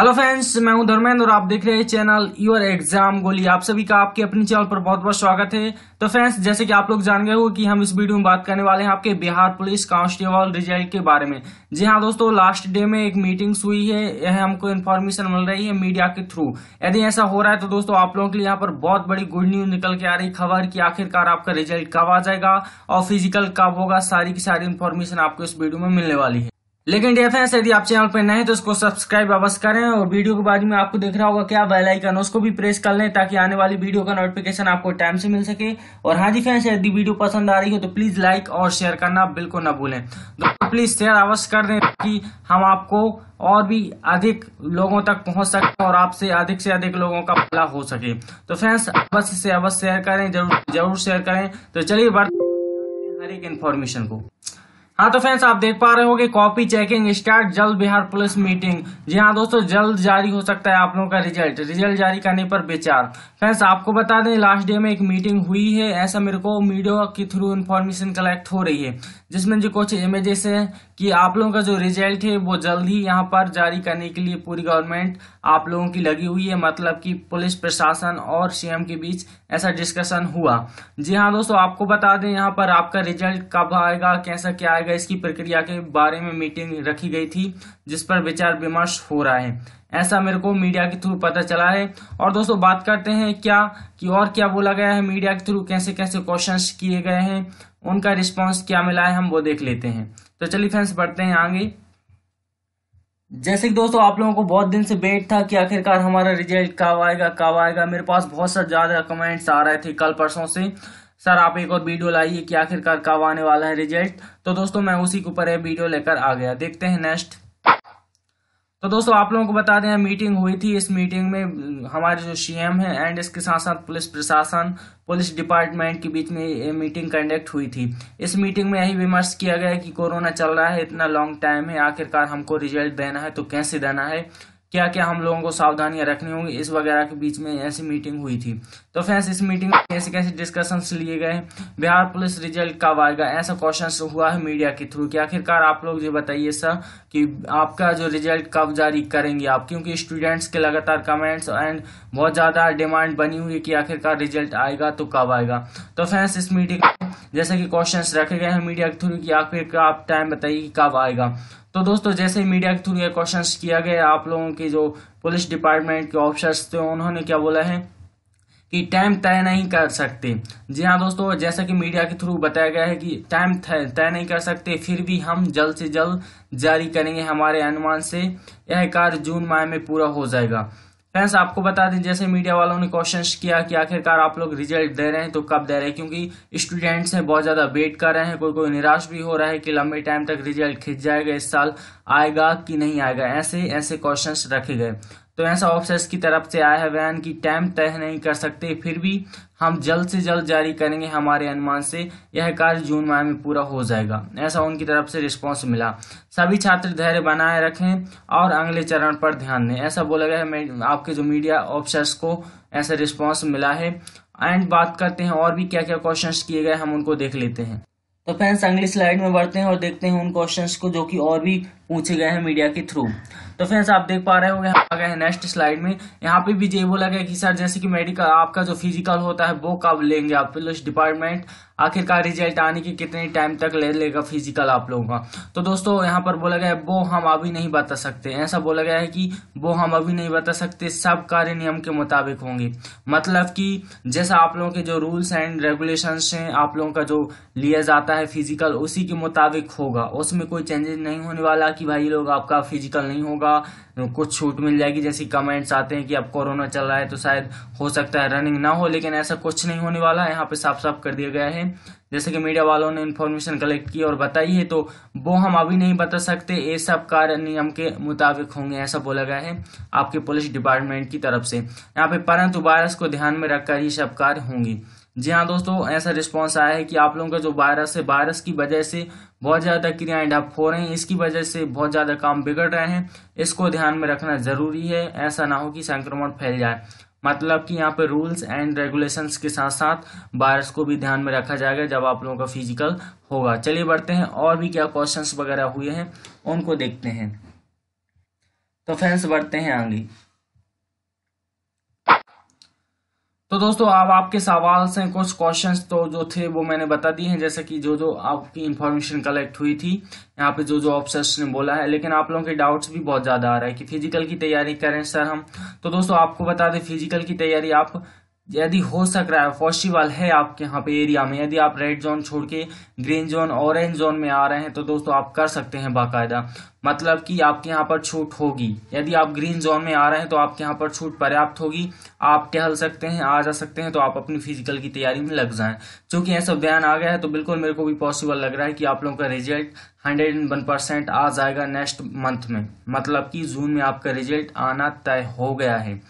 hello friends मैं हूं धर्मेंद्र और आप देख रहे हैं चैनल योर एग्जाम गोली आप सभी का आपके अपने चैनल पर बहुत बहुत स्वागत है तो फ्रेंड्स जैसे कि आप लोग जान गए हो कि हम इस वीडियो में बात करने वाले हैं आपके बिहार पुलिस कांस्टेबल रिजल्ट के बारे में जी हाँ दोस्तों लास्ट डे में एक मीटिंग्स हुई है यह हमको इन्फॉर्मेशन मिल रही है मीडिया के थ्रू यदि ऐसा हो रहा है तो दोस्तों आप लोगों के लिए यहाँ पर बहुत बड़ी गुड न्यूज निकल के आ रही खबर की आखिरकार आपका रिजल्ट कब आ जाएगा और फिजिकल कब होगा सारी की सारी इन्फॉर्मेशन आपको इस वीडियो में मिलने वाली है लेकिन डियर फ्रेंड्स यदि आप चैनल पर नए हैं तो इसको सब्सक्राइब अवश्य करें और वीडियो के बाद में आपको देख रहा होगा क्या बेल आइकन उसको भी प्रेस कर लें ताकि आने वाली वीडियो का नोटिफिकेशन आपको टाइम से मिल सके और हाँ जी फ्रेंड्स यदि वीडियो पसंद आ रही हो तो प्लीज लाइक और शेयर करना बिल्कुल ना भूलें दोस्तों प्लीज शेयर अवश्य कर दें ताकि हम आपको और भी अधिक लोगों तक पहुंच सके और आपसे अधिक से अधिक लोगों का भला हो सके तो फ्रेंड्स अवश्य से अवश्य शेयर करें जरूर जरूर शेयर करें तो चलिए बढ़ते हर एक इन्फॉर्मेशन को हाँ तो फ्रेंड्स आप देख पा रहे कि कॉपी चेकिंग स्टार्ट जल्द बिहार पुलिस मीटिंग जी हाँ दोस्तों जल्द जारी हो सकता है आप लोगों का रिजल्ट रिजल्ट जारी करने पर विचार फ्रेंड्स आपको बता दें लास्ट डे में एक मीटिंग हुई है ऐसा मेरे को मीडिया के थ्रू इन्फॉर्मेशन कलेक्ट हो रही है जिसमें जो कुछ इमेजेस है कि आप लोगों का जो रिजल्ट है वो जल्द ही यहाँ पर जारी करने के लिए पूरी गवर्नमेंट आप लोगों की लगी हुई है मतलब कि पुलिस प्रशासन और सीएम के बीच ऐसा डिस्कशन हुआ जी हाँ दोस्तों आपको बता दें यहाँ पर आपका रिजल्ट कब आएगा कैसा क्या आएगा इसकी प्रक्रिया के बारे में मीटिंग रखी गई थी जिस पर विचार विमर्श हो रहा है ऐसा मेरे को मीडिया के थ्रू पता चला है और दोस्तों बात करते हैं क्या कि और क्या बोला गया है मीडिया के थ्रू कैसे कैसे क्वेश्चंस किए गए हैं उनका रिस्पांस क्या मिला है हम वो देख लेते हैं तो चलिए फ्रेंड्स बढ़ते हैं आगे जैसे कि दोस्तों आप लोगों को बहुत दिन से वेट था कि आखिरकार हमारा रिजल्ट कब आएगा कब आएगा मेरे पास बहुत सा ज़्यादा कमेंट्स आ रहे थे कल परसों से सर आप एक और वीडियो लाइए कि आखिरकार कब आने वाला है रिजल्ट तो दोस्तों मैं उसी के ऊपर वीडियो लेकर आ गया देखते हैं नेक्स्ट तो दोस्तों आप लोगों को बता दें मीटिंग हुई थी इस मीटिंग में हमारे जो सीएम हैं एंड इसके साथ साथ पुलिस प्रशासन पुलिस डिपार्टमेंट के बीच में ये मीटिंग कंडक्ट हुई थी इस मीटिंग में यही विमर्श किया गया कि कोरोना चल रहा है इतना लॉन्ग टाइम है आखिरकार हमको रिजल्ट देना है तो कैसे देना है क्या क्या हम लोगों को सावधानियां रखनी होंगी इस वगैरह के बीच में ऐसी मीटिंग हुई थी तो फ्रेंड्स इस मीटिंग में कैसे कैसे डिस्कशन लिए गए बिहार पुलिस रिजल्ट कब आएगा ऐसा क्वेश्चन हुआ है मीडिया के थ्रू कि आखिरकार आप लोग ये बताइए सर कि आपका जो रिजल्ट कब जारी करेंगे आप क्योंकि स्टूडेंट्स के लगातार कमेंट्स एंड बहुत ज़्यादा डिमांड बनी हुई है कि आखिरकार रिजल्ट आएगा तो कब आएगा तो फ्रेंड्स इस मीटिंग जैसे कि क्वेश्चंस रखे गए हैं मीडिया के थ्रू कि आखिर आप टाइम बताइए कि कब आएगा तो दोस्तों जैसे मीडिया के थ्रू ये क्वेश्चन किया गया आप लोगों के जो पुलिस डिपार्टमेंट के ऑफिसर्स थे उन्होंने क्या बोला है कि टाइम तय नहीं कर सकते जी हाँ दोस्तों जैसा कि मीडिया के थ्रू बताया गया है कि टाइम तय नहीं कर सकते फिर भी हम जल्द से जल्द जारी करेंगे हमारे अनुमान से यह कार्य जून माह में पूरा हो जाएगा फ्रेंड्स आपको बता दें जैसे मीडिया वालों ने क्वेश्चन किया कि आखिरकार आप लोग रिजल्ट दे रहे हैं तो कब दे रहे हैं क्योंकि स्टूडेंट्स हैं बहुत ज़्यादा वेट कर रहे हैं कोई कोई निराश भी हो रहा है कि लंबे टाइम तक रिजल्ट खिंच जाएगा इस साल आएगा कि नहीं आएगा ऐसे ऐसे क्वेश्चन रखे गए तो ऐसा ऑफिसर्स की तरफ से आया है बयान की टाइम तय नहीं कर सकते फिर भी हम जल्द से जल्द जारी करेंगे हमारे अनुमान से यह कार्य जून माह में पूरा हो जाएगा ऐसा उनकी तरफ से रिस्पांस मिला सभी छात्र धैर्य बनाए रखें और अगले चरण पर ध्यान दें ऐसा बोला गया है आपके जो मीडिया ऑफिसर्स को ऐसा रिस्पॉन्स मिला है एंड बात करते हैं और भी क्या क्या क्वेश्चन किए गए हम उनको देख लेते हैं तो फ्रेंड्स अगली स्लाइड में बढ़ते हैं और देखते हैं उन क्वेश्चंस को जो कि और भी पूछे गए हैं मीडिया के थ्रू तो फ्रेंड्स आप देख पा रहे होंगे आ गए हैं नेक्स्ट स्लाइड में यहाँ पे भी ये बोला गया कि सर जैसे कि मेडिकल आपका जो फिजिकल होता है वो कब लेंगे आप पुलिस डिपार्टमेंट आखिरकार रिजल्ट आने के कितने टाइम तक ले लेगा फिजिकल आप लोगों का तो दोस्तों यहाँ पर बोला गया है वो हम अभी नहीं बता सकते ऐसा बोला गया है कि वो हम अभी नहीं बता सकते सब कार्य नियम के मुताबिक होंगे मतलब कि जैसा आप लोगों के जो रूल्स एंड रेगुलेशन हैं आप लोगों का जो लिया जाता है फिजिकल उसी के मुताबिक होगा उसमें कोई चेंजेस नहीं होने वाला कि भाई लोग आपका फिजिकल नहीं होगा कुछ छूट मिल जाएगी जैसे कमेंट्स आते हैं कि अब कोरोना चल रहा है तो शायद हो सकता है रनिंग ना हो लेकिन ऐसा कुछ नहीं होने वाला है यहाँ पे साफ साफ कर दिया गया है जैसे कि मीडिया वालों ने इन्फॉर्मेशन कलेक्ट की और बताई है तो वो हम अभी नहीं बता सकते ये सब कार्य नियम के मुताबिक होंगे ऐसा बोला गया है आपके पुलिस डिपार्टमेंट की तरफ से यहाँ पे परंतु वायरस को ध्यान में रखकर ही सब कार्य होंगी जी हाँ दोस्तों ऐसा रिस्पांस आया है कि आप लोगों का जो वायरस है वायरस की वजह से बहुत ज़्यादा क्रियाएं डप हो रही हैं इसकी वजह से बहुत ज़्यादा काम बिगड़ रहे हैं इसको ध्यान में रखना ज़रूरी है ऐसा ना हो कि संक्रमण फैल जाए मतलब कि यहाँ पे रूल्स एंड रेगुलेशंस के साथ साथ वायरस को भी ध्यान में रखा जाएगा जब आप लोगों का फिजिकल होगा चलिए बढ़ते हैं और भी क्या क्वेश्चंस वगैरह हुए हैं उनको देखते हैं तो फ्रेंड्स बढ़ते हैं आगे तो दोस्तों अब आपके सवाल से कुछ क्वेश्चंस तो जो थे वो मैंने बता दिए हैं जैसे कि जो जो आपकी इन्फॉर्मेशन कलेक्ट हुई थी यहाँ पे जो जो ऑप्शन ने बोला है लेकिन आप लोगों के डाउट्स भी बहुत ज़्यादा आ रहा है कि फिजिकल की तैयारी करें सर हम तो दोस्तों आपको बता दें फिजिकल की तैयारी आप यदि हो सक रहा है पॉसिबल है आपके यहाँ पे एरिया में यदि आप रेड जोन छोड़ के ग्रीन जोन ऑरेंज जोन में आ रहे हैं तो दोस्तों आप कर सकते हैं बाकायदा मतलब कि आपके यहाँ पर छूट होगी यदि आप ग्रीन जोन में आ रहे हैं तो आपके यहाँ पर छूट पर्याप्त होगी आप टहल सकते हैं आ जा सकते हैं तो आप अपनी फिजिकल की तैयारी में लग जाएं चूंकि ऐसा बयान आ गया है तो बिल्कुल मेरे को भी पॉसिबल लग रहा है कि आप लोगों का result hundred and one percent आ जाएगा नेक्स्ट मंथ में मतलब कि जून में आपका रिजल्ट आना तय हो गया है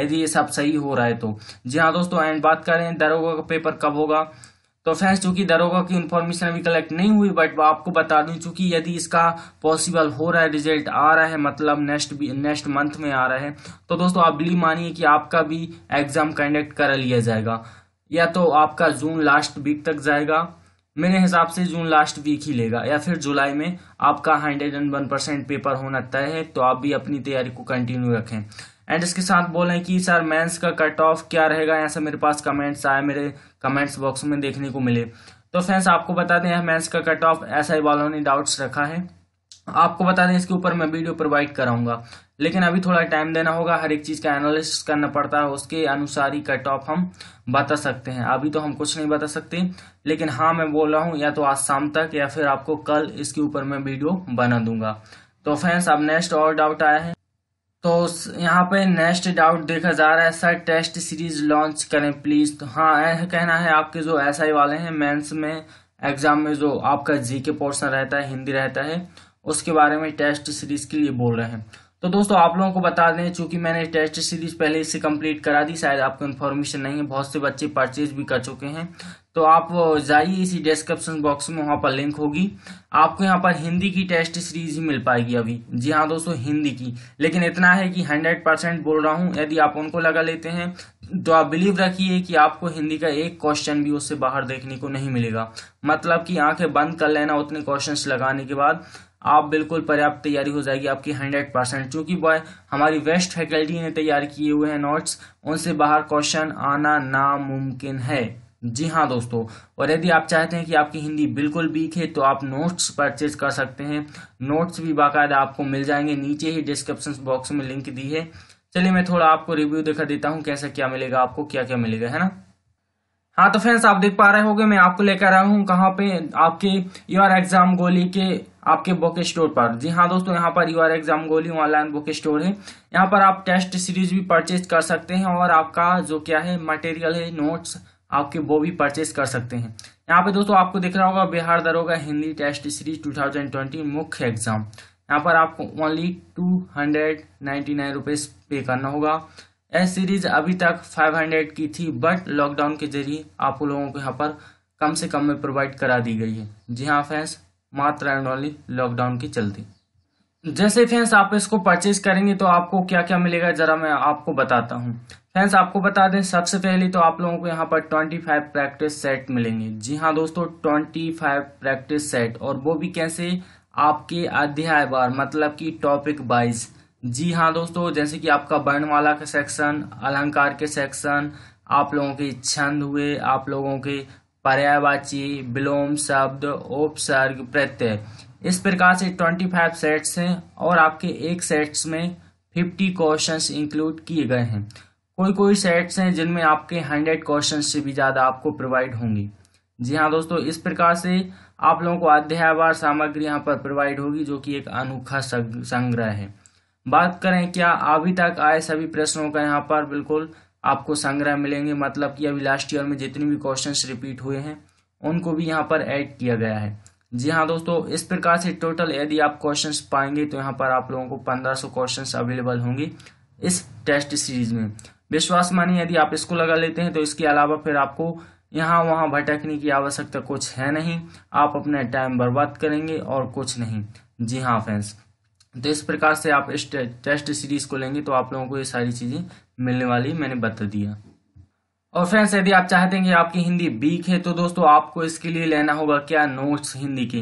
यदि ये सब सही हो रहा है तो जी हाँ दोस्तों एंड बात करें दरोगा का पेपर कब होगा तो फ्रेंड्स चूंकि दरोगा की इन्फॉर्मेशन अभी कलेक्ट नहीं हुई बट आपको बता दूं चूंकि यदि इसका पॉसिबल हो रहा है रिजल्ट आ रहा है मतलब नेक्स्ट नेक्स्ट मंथ में आ रहा है तो दोस्तों आप बिली मानिए कि आपका भी एग्जाम कंडक्ट करा लिया जाएगा या तो आपका जून लास्ट वीक तक जाएगा मेरे हिसाब से जून लास्ट वीक ही लेगा या फिर जुलाई में आपका hundred and one percent paper होना तय है तो आप भी अपनी तैयारी को कंटिन्यू रखें एंड इसके साथ बोल रहे हैं कि सर मेंस का कट ऑफ क्या रहेगा ऐसा मेरे पास कमेंट्स आए मेरे कमेंट्स बॉक्स में देखने को मिले तो फ्रेंड्स आपको बता दें मेंस का कट ऑफ ऐसा ही वालों ने डाउट्स रखा है आपको बता दें इसके ऊपर मैं वीडियो प्रोवाइड कराऊंगा लेकिन अभी थोड़ा टाइम देना होगा हर एक चीज़ का एनालिसिस करना पड़ता है उसके अनुसार ही कट ऑफ हम बता सकते हैं अभी तो हम कुछ नहीं बता सकते लेकिन हाँ मैं बोल रहा हूँ या तो आज शाम तक या फिर आपको कल इसके ऊपर मैं वीडियो बना दूंगा तो फ्रेंड्स अब नेक्स्ट और डाउट आया है तो यहाँ पे नेक्स्ट डाउट देखा जा रहा है सर टेस्ट सीरीज लॉन्च करें प्लीज तो हाँ कहना है आपके जो एस SI वाले हैं मेंस में एग्जाम में जो आपका जी के पोर्सन रहता है हिंदी रहता है उसके बारे में टेस्ट सीरीज के लिए बोल रहे हैं तो दोस्तों आप लोगों को बता दें चूंकि मैंने टेस्ट सीरीज पहले इससे कंप्लीट करा दी शायद आपको इन्फॉर्मेशन नहीं है बहुत से बच्चे परचेज भी कर चुके हैं तो आप जाइए इसी डिस्क्रिप्शन बॉक्स में वहां पर लिंक होगी आपको यहाँ पर हिंदी की टेस्ट सीरीज ही मिल पाएगी अभी जी हाँ दोस्तों हिंदी की लेकिन इतना है कि हंड्रेड परसेंट बोल रहा हूँ यदि आप उनको लगा लेते हैं तो आप बिलीव रखिए कि आपको हिंदी का एक क्वेश्चन भी उससे बाहर देखने को नहीं मिलेगा मतलब कि आंखें बंद कर लेना उतने क्वेश्चंस लगाने के बाद आप बिल्कुल पर्याप्त तैयारी हो जाएगी आपकी हंड्रेड परसेंट चूंकि बॉय हमारी वेस्ट फैकल्टी ने तैयार किए हुए हैं नोट्स उनसे बाहर क्वेश्चन आना नामुमकिन है जी हाँ दोस्तों और यदि आप चाहते हैं कि आपकी हिंदी बिल्कुल वीक है तो आप नोट्स परचेज कर सकते हैं नोट्स भी बाकायदा आपको मिल जाएंगे नीचे ही डिस्क्रिप्शन बॉक्स में लिंक दी है चलिए मैं थोड़ा आपको रिव्यू दिखा देता हूँ कैसा क्या मिलेगा आपको क्या क्या मिलेगा है ना हाँ तो फ्रेंड्स आप देख पा रहे होंगे मैं आपको लेकर आया हूँ कहाँ पे आपके योर एग्जाम गोली के आपके बुक स्टोर पर जी हाँ दोस्तों यहाँ पर यू आर एग्जाम गोली ऑनलाइन बुक स्टोर है यहाँ पर आप टेस्ट सीरीज भी परचेज कर सकते हैं और आपका जो क्या है मटेरियल है नोट्स आपके वो भी परचेज कर सकते हैं यहाँ पे दोस्तों आपको दिख रहा होगा बिहार दरोगा हिंदी टेस्ट सीरीज 2020 मुख्य एग्जाम यहाँ पर आपको only two hundred ninety nine rupees pay करना होगा यह सीरीज अभी तक फाइव हंड्रेड की थी बट लॉकडाउन के जरिए आप लोगों को यहाँ पर कम से कम में प्रोवाइड करा दी गई है जी हाँ फ्रेंड्स मात्र एंड ऑनली लॉकडाउन के चलते जैसे फैंस आप इसको परचेज करेंगे तो आपको क्या क्या मिलेगा जरा मैं आपको बताता हूँ फैंस आपको बता दें सबसे पहले तो आप लोगों को यहाँ पर 25 प्रैक्टिस सेट मिलेंगे जी हाँ दोस्तों 25 प्रैक्टिस सेट और वो भी कैसे आपके अध्याय बार मतलब कि टॉपिक वाइज जी हाँ दोस्तों जैसे कि आपका वर्णमाला का सेक्शन अलंकार के सेक्शन आप लोगों के छंद हुए आप लोगों के पर्यायवाची विलोम शब्द उपसर्ग प्रत्यय इस प्रकार से 25 सेट्स हैं और आपके एक सेट्स में 50 क्वेश्चंस इंक्लूड किए गए हैं कोई कोई सेट्स हैं जिनमें आपके 100 क्वेश्चन से भी ज़्यादा आपको प्रोवाइड होंगी जी हाँ दोस्तों इस प्रकार से आप लोगों को अध्यायवार सामग्री यहाँ पर प्रोवाइड होगी जो कि एक अनोखा संग्रह है बात करें क्या अभी तक आए सभी प्रश्नों का यहाँ पर बिल्कुल आपको संग्रह मिलेंगे मतलब कि अभी लास्ट ईयर में जितने भी क्वेश्चन रिपीट हुए हैं उनको भी यहाँ पर ऐड किया गया है जी हाँ दोस्तों इस प्रकार से टोटल यदि आप क्वेश्चन पाएंगे तो यहाँ पर आप लोगों को 1500 क्वेश्चंस अवेलेबल होंगे इस टेस्ट सीरीज में विश्वास मानिए यदि आप इसको लगा लेते हैं तो इसके अलावा फिर आपको यहाँ वहाँ भटकने की आवश्यकता कुछ है नहीं आप अपना टाइम बर्बाद करेंगे और कुछ नहीं जी हाँ फ्रेंड्स तो इस प्रकार से आप इस टेस्ट सीरीज को लेंगे तो आप लोगों को ये सारी चीज़ें मिलने वाली मैंने बता दिया और फ्रेंड्स यदि आप चाहते हैं कि आपकी हिंदी वीक है तो दोस्तों आपको इसके लिए लेना होगा क्या नोट्स हिंदी के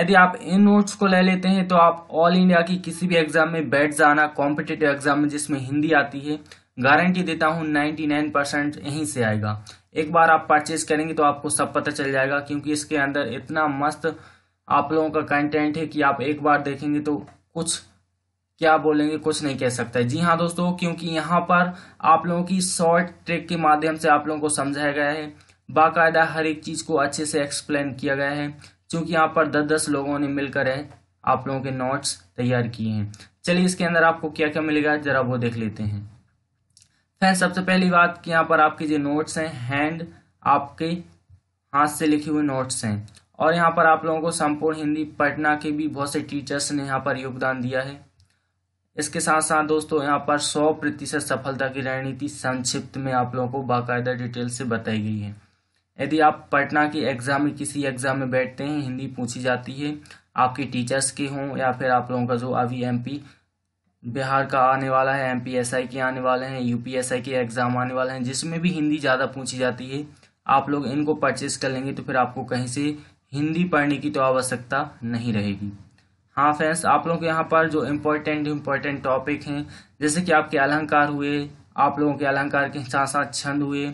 यदि आप इन नोट्स को ले लेते हैं तो आप ऑल इंडिया की किसी भी एग्जाम में बैठ जाना कॉम्पिटेटिव एग्जाम में जिसमें हिंदी आती है गारंटी देता हूं 99 परसेंट यहीं से आएगा एक बार आप परचेज करेंगे तो आपको सब पता चल जाएगा क्योंकि इसके अंदर इतना मस्त आप लोगों का कंटेंट है कि आप एक बार देखेंगे तो कुछ क्या बोलेंगे कुछ नहीं कह सकता है जी हाँ दोस्तों क्योंकि यहाँ पर आप लोगों की शॉर्ट ट्रिक के माध्यम से आप लोगों को समझाया गया है बाकायदा हर एक चीज़ को अच्छे से एक्सप्लेन किया गया है क्योंकि यहाँ पर दस दस लोगों ने मिलकर है आप लोगों के नोट्स तैयार किए हैं चलिए इसके अंदर आपको क्या क्या मिलेगा जरा वो देख लेते हैं फ्रेंड्स सबसे पहली बात कि यहाँ पर आपके जो नोट्स हैं हैंड आपके हाथ से लिखे हुए नोट्स हैं और यहाँ पर आप लोगों को संपूर्ण हिंदी पटना के भी बहुत से टीचर्स ने यहाँ पर योगदान दिया है इसके साथ साथ दोस्तों यहाँ पर 100 प्रतिशत सफलता की रणनीति संक्षिप्त में आप लोगों को बाकायदा डिटेल से बताई गई है यदि आप पटना के एग्जाम में किसी एग्जाम में बैठते हैं हिंदी पूछी जाती है आपके टीचर्स के हों या फिर आप लोगों का जो अभी एम बिहार का आने वाला है एम एमपीएसआई के आने वाले हैं यूपीएसआई के एग्जाम आने वाले हैं जिसमें भी हिंदी ज़्यादा पूछी जाती है आप लोग इनको परचेज कर लेंगे तो फिर आपको कहीं से हिंदी पढ़ने की तो आवश्यकता नहीं रहेगी हाँ फ्रेंड्स आप लोगों के यहाँ पर जो इम्पोर्टेंट इम्पोर्टेंट टॉपिक हैं जैसे कि आपके अलंकार हुए आप लोगों के अलंकार के साथ साथ छंद हुए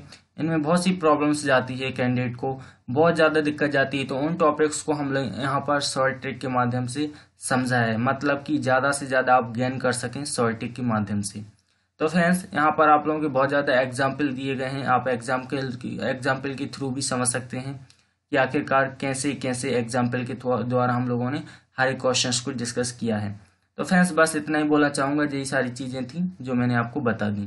इनमें बहुत सी प्रॉब्लम्स जाती है कैंडिडेट को बहुत ज़्यादा दिक्कत जाती है तो उन टॉपिक्स को हम लोग यहाँ पर शॉर्ट ट्रिक के माध्यम से समझा है मतलब कि ज़्यादा से ज़्यादा आप गेन कर सकें शॉर्ट ट्रिक के माध्यम से तो फ्रेंड्स यहाँ पर आप लोगों के बहुत ज़्यादा एग्जाम्पल दिए गए हैं आप एग्जाम्पल एग्जाम्पल के थ्रू भी समझ सकते हैं कि आखिरकार कैसे कैसे एग्जाम्पल के द्वारा हम लोगों ने हर एक क्वेश्चन को डिस्कस किया है तो फ्रेंड्स बस इतना ही बोलना चाहूँगा यही सारी चीज़ें थी जो मैंने आपको बता दी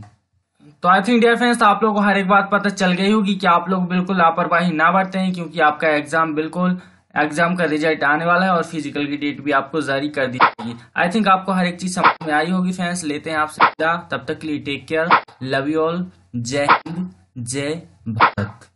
तो आई थिंक डियर फ्रेंड्स आप लोगों को हर एक बात पता चल गई होगी कि आप लोग बिल्कुल लापरवाही ना बरते हैं क्योंकि आपका एग्जाम बिल्कुल एग्जाम का रिजल्ट आने वाला है और फिजिकल की डेट भी आपको जारी कर दी जाएगी आई थिंक आपको हर एक चीज समझ में आई होगी फ्रेंड्स लेते हैं आपसे तब तक के लिए take care love you all जय हिंद जय भारत